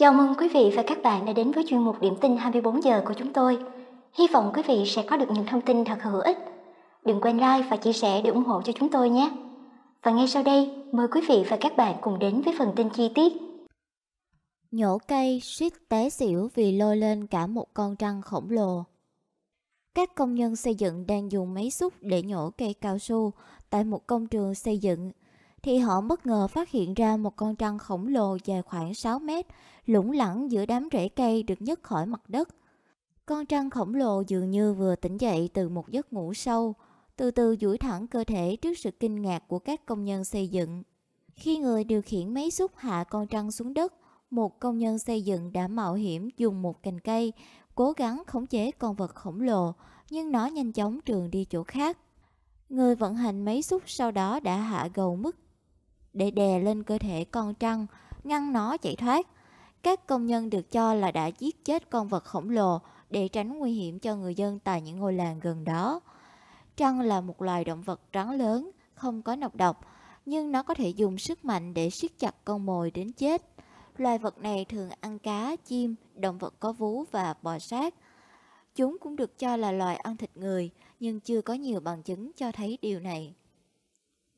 Chào mừng quý vị và các bạn đã đến với chuyên mục Điểm tin 24 giờ của chúng tôi. Hy vọng quý vị sẽ có được những thông tin thật hữu ích. Đừng quên like và chia sẻ để ủng hộ cho chúng tôi nhé. Và ngay sau đây, mời quý vị và các bạn cùng đến với phần tin chi tiết. Nhổ cây suýt té xỉu vì lôi lên cả một con trăng khổng lồ. Các công nhân xây dựng đang dùng máy xúc để nhổ cây cao su tại một công trường xây dựng – thì họ bất ngờ phát hiện ra một con trăng khổng lồ dài khoảng 6 mét, lủng lẳng giữa đám rễ cây được nhấc khỏi mặt đất. Con trăng khổng lồ dường như vừa tỉnh dậy từ một giấc ngủ sâu, từ từ duỗi thẳng cơ thể trước sự kinh ngạc của các công nhân xây dựng. Khi người điều khiển máy xúc hạ con trăng xuống đất, một công nhân xây dựng đã mạo hiểm dùng một cành cây, cố gắng khống chế con vật khổng lồ, nhưng nó nhanh chóng trường đi chỗ khác. Người vận hành máy xúc sau đó đã hạ gầu mức để đè lên cơ thể con trăng, ngăn nó chạy thoát. Các công nhân được cho là đã giết chết con vật khổng lồ để tránh nguy hiểm cho người dân tại những ngôi làng gần đó. Trăng là một loài động vật trắng lớn, không có nọc độc, nhưng nó có thể dùng sức mạnh để siết chặt con mồi đến chết. Loài vật này thường ăn cá, chim, động vật có vú và bò sát. Chúng cũng được cho là loài ăn thịt người, nhưng chưa có nhiều bằng chứng cho thấy điều này.